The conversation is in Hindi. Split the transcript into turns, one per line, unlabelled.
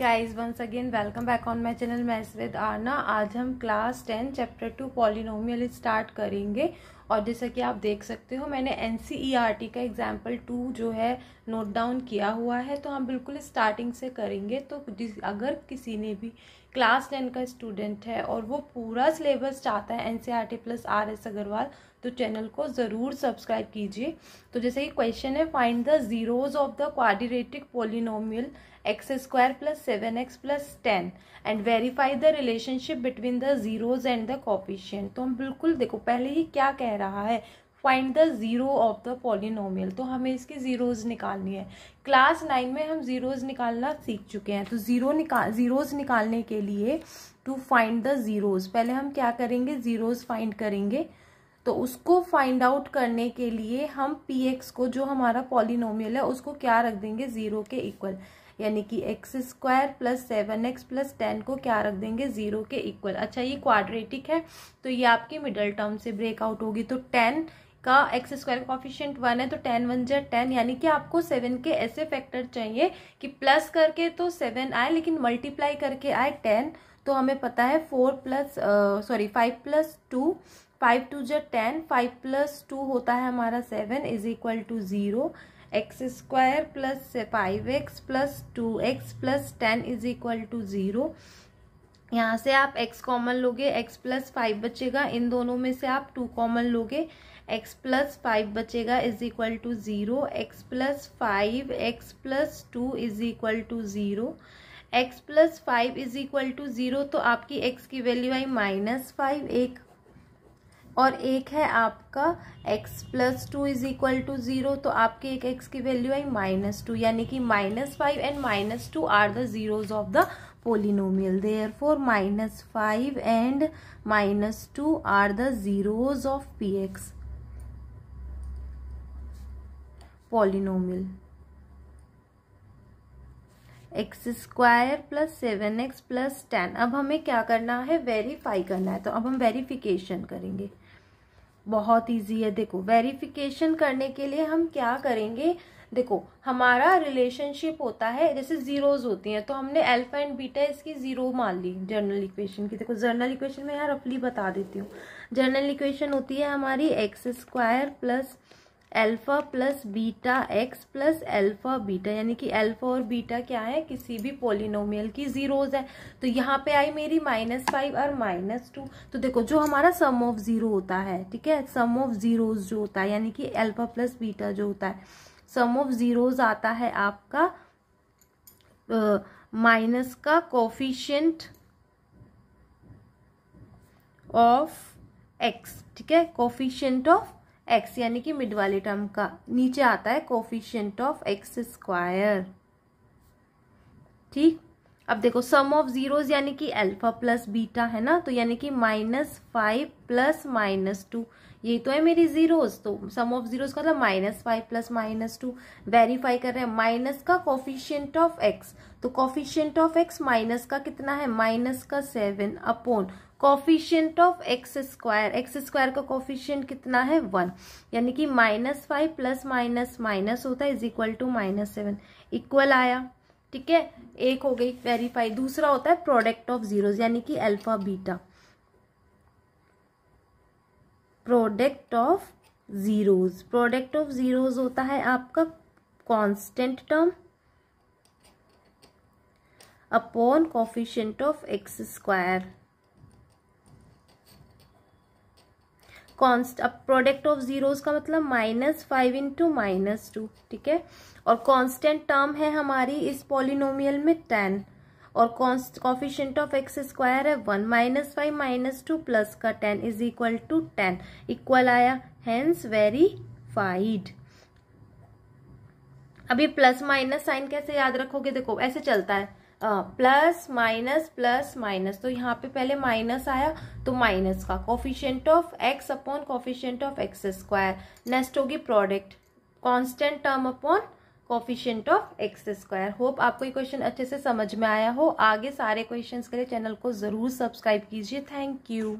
guys once again welcome back on my channel maths with Aarna आज हम class ten chapter two polynomial start करेंगे और जैसा कि आप देख सकते हो मैंने N C E R T का एग्जाम्पल टू जो है नोट डाउन किया हुआ है तो हम बिल्कुल स्टार्टिंग से करेंगे तो जिस अगर किसी ने भी क्लास टेन का स्टूडेंट है और वो पूरा सिलेबस चाहता है एनसीईआरटी टी प्लस आर एस अग्रवाल तो चैनल को ज़रूर सब्सक्राइब कीजिए तो जैसे कि क्वेश्चन है find the zeroes of the quadratic polynomial x square plus seven x plus ten and verify the relationship between the zeroes and the coefficient तो हम बिल्कुल देखो पहले ही क्या कह रहा है find the zero of the polynomial तो हमें इसकी ज़ीरोज़ निकालनी है क्लास नाइन में हम ज़ीरोज़ निकालना सीख चुके हैं तो ज़ीरो निकाल ज़ीरोज़ निकालने के लिए टू फाइंड द ज़ीरोज़ पहले हम क्या करेंगे ज़ीरोज़ फाइंड करेंगे तो उसको फाइंड आउट करने के लिए हम पी एक्स को जो हमारा पॉलिनोमियल है उसको क्या रख देंगे ज़ीरो के इक्वल यानी कि x square plus seven x plus ten को क्या रख देंगे ज़ीरो के इक्वल अच्छा ये क्वाड्रेटिक है तो ये आपकी मिडल टर्म से ब्रेक आउट होगी तो टेन का एक्स स्क्वायर का कॉफिशियंट वन है तो टेन वन जै टेन यानी कि आपको सेवन के ऐसे फैक्टर चाहिए कि प्लस करके तो सेवन आए लेकिन मल्टीप्लाई करके आए टेन तो हमें पता है four plus sorry five plus two five two जै टेन फाइव प्लस टू होता है हमारा seven is equal to zero x square plus five x plus two x plus ten is equal to zero यहाँ से आप x कॉमन लोगे x प्लस फाइव बचेगा इन दोनों में से आप टू कॉमन लोगे एक्स प्लस फाइव बचेगा is equal to zero x plus five x plus two is equal to zero x plus five is equal to zero तो आपकी एक्स की वैल्यू आई माइनस फाइव एक और एक है आपका x plus two is equal to zero तो आपके एक x की वैल्यू आई माइनस टू यानी कि minus five and minus two are the zeros of the polynomial there four minus five and minus two are the zeros of p x polynomial x square plus seven x plus ten अब हमें क्या करना है वेरीफाई करना है तो अब हम वेरीफिकेशन करेंगे बहुत इजी है देखो वेरीफिकेशन करने के लिए हम क्या करेंगे देखो हमारा रिलेशनशिप होता है जैसे जीरोज होती हैं तो हमने अल्फा एंड बीटा इसकी जीरो मान ली जर्नल इक्वेशन की देखो जर्नल इक्वेशन में यार रफली बता देती हूँ जर्नल इक्वेशन होती है हमारी x square plus alpha plus beta x plus alpha beta यानी कि अल्फ़ा और बीटा क्या है किसी भी पोलिनोमियल की ज़ीरोज़ है तो यहाँ पे आई मेरी माइनस फाइव और माइनस टू तो देखो जो हमारा सम ऑफ ज़ीरो होता है ठीक है सम ऑफ ज़ीरोज़ जो होता है यानी कि अल्फ़ा प्लस बीटा जो होता है सम ऑफ ज़ीरोज़ आता है आपका माइनस का कोफिशियंट ऑफ एक्स ठीक है कोफिशियंट ऑफ एक्स यानी कि मिड वाले टर्म का नीचे आता है कोफिशियंट ऑफ एक्स स्क्वायर ठीक अब देखो सम ऑफ जीरोज यानी कि अल्फा प्लस बीटा है ना तो यानी कि minus five plus minus two यही तो है मेरी जीरोज तो सम ऑफ जीरोज का मतलब minus five plus minus two verify कर रहे हैं माइनस का कॉफिशियंट ऑफ एक्स तो कॉफिशियंट ऑफ एक्स माइनस का कितना है माइनस का seven upon coefficient of x square x square का कॉफिशियंट कितना है वन यानी कि minus five plus minus minus होता है is equal to minus seven equal आया ठीक है एक हो गई वेरीफाई दूसरा होता है प्रोडक्ट ऑफ जीरोज यानी कि alpha beta product of zeros product of zeros होता है आपका constant term upon coefficient of x square कॉन्स्ट अब प्रोडक्ट ऑफ जीरोज का मतलब minus five into minus two ठीक है और कांस्टेंट टर्म है हमारी इस पॉलिनोमियल में टेन और कॉफिशेंट ऑफ एक्स स्क्वायर है one minus five minus two plus का ten is equal to ten equal आया हैंस वेरीफाइड अभी प्लस माइनस साइन कैसे याद रखोगे देखो ऐसे चलता है प्लस माइनस प्लस माइनस तो यहाँ पे पहले माइनस आया तो माइनस का coefficient of x upon coefficient of x square next होगी product constant term upon coefficient of x square hope आपको ये क्वेश्चन अच्छे से समझ में आया हो आगे सारे क्वेश्चंस के लिए चैनल को ज़रूर सब्सक्राइब कीजिए थैंक यू